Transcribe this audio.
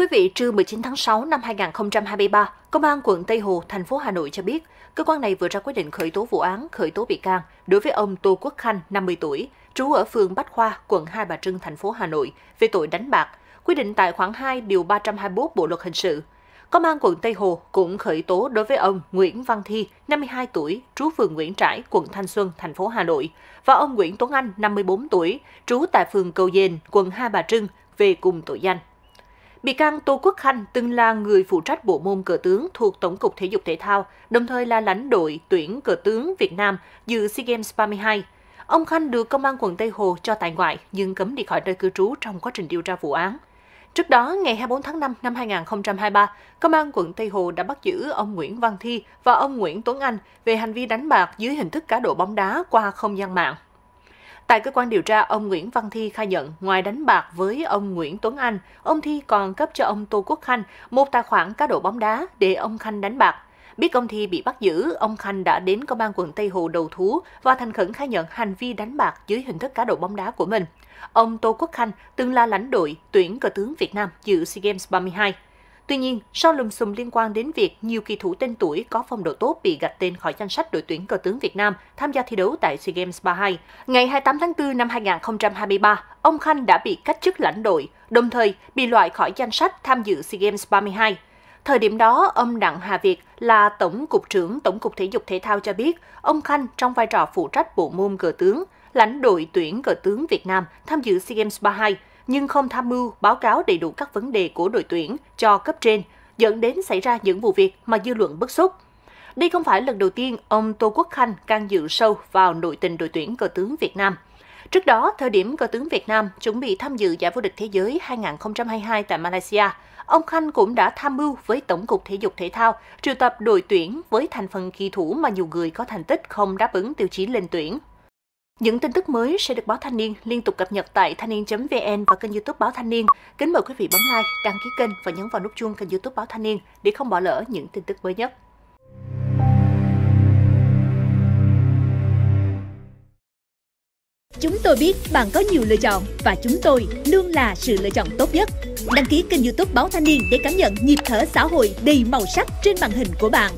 quý vị, trưa 19 tháng 6 năm 2023, Công an quận Tây Hồ, thành phố Hà Nội cho biết, cơ quan này vừa ra quyết định khởi tố vụ án, khởi tố bị can đối với ông Tô Quốc Khanh, 50 tuổi, trú ở phường Bách Khoa, quận Hai Bà Trưng, thành phố Hà Nội về tội đánh bạc, quy định tại khoản 2 điều 321 Bộ luật hình sự. Công an quận Tây Hồ cũng khởi tố đối với ông Nguyễn Văn Thi, 52 tuổi, trú phường Nguyễn Trãi, quận Thanh Xuân, thành phố Hà Nội, và ông Nguyễn Tuấn Anh, 54 tuổi, trú tại phường Cầu Dền, quận Hai Bà Trưng, về cùng tội danh. Bị can Tô Quốc Khanh từng là người phụ trách bộ môn cờ tướng thuộc Tổng cục Thể dục Thể thao, đồng thời là lãnh đội tuyển cờ tướng Việt Nam dự SEA Games 32. Ông Khanh được Công an quận Tây Hồ cho tại ngoại nhưng cấm đi khỏi nơi cư trú trong quá trình điều tra vụ án. Trước đó, ngày 24 tháng 5 năm 2023, Công an quận Tây Hồ đã bắt giữ ông Nguyễn Văn Thi và ông Nguyễn Tuấn Anh về hành vi đánh bạc dưới hình thức cá độ bóng đá qua không gian mạng. Tại cơ quan điều tra, ông Nguyễn Văn Thi khai nhận, ngoài đánh bạc với ông Nguyễn Tuấn Anh, ông Thi còn cấp cho ông Tô Quốc Khanh một tài khoản cá độ bóng đá để ông Khanh đánh bạc. Biết ông Thi bị bắt giữ, ông Khanh đã đến công an quận Tây Hồ đầu thú và thành khẩn khai nhận hành vi đánh bạc dưới hình thức cá độ bóng đá của mình. Ông Tô Quốc Khanh từng là lãnh đội tuyển cờ tướng Việt Nam dự SEA Games 32. Tuy nhiên, sau lùm xùm liên quan đến việc nhiều kỳ thủ tên tuổi có phong độ tốt bị gạch tên khỏi danh sách đội tuyển cờ tướng Việt Nam tham gia thi đấu tại SEA Games 32, ngày 28 tháng 4 năm 2023, ông Khanh đã bị cách chức lãnh đội, đồng thời bị loại khỏi danh sách tham dự SEA Games 32. Thời điểm đó, ông Đặng Hà Việt là Tổng cục trưởng Tổng cục Thể dục Thể thao cho biết, ông Khanh trong vai trò phụ trách bộ môn cờ tướng, lãnh đội tuyển cờ tướng Việt Nam tham dự SEA Games 32 nhưng không tham mưu báo cáo đầy đủ các vấn đề của đội tuyển cho cấp trên, dẫn đến xảy ra những vụ việc mà dư luận bức xúc. Đây không phải lần đầu tiên ông Tô Quốc Khanh can dự sâu vào nội tình đội tuyển cờ tướng Việt Nam. Trước đó, thời điểm cờ tướng Việt Nam chuẩn bị tham dự giải vô địch thế giới 2022 tại Malaysia, ông Khanh cũng đã tham mưu với Tổng cục Thể dục Thể thao triệu tập đội tuyển với thành phần kỳ thủ mà nhiều người có thành tích không đáp ứng tiêu chí lên tuyển những tin tức mới sẽ được Báo Thanh Niên liên tục cập nhật tại thanh niên.vn và kênh youtube Báo Thanh Niên. Kính mời quý vị bấm like, đăng ký kênh và nhấn vào nút chuông kênh youtube Báo Thanh Niên để không bỏ lỡ những tin tức mới nhất. Chúng tôi biết bạn có nhiều lựa chọn và chúng tôi luôn là sự lựa chọn tốt nhất. Đăng ký kênh youtube Báo Thanh Niên để cảm nhận nhịp thở xã hội đầy màu sắc trên màn hình của bạn.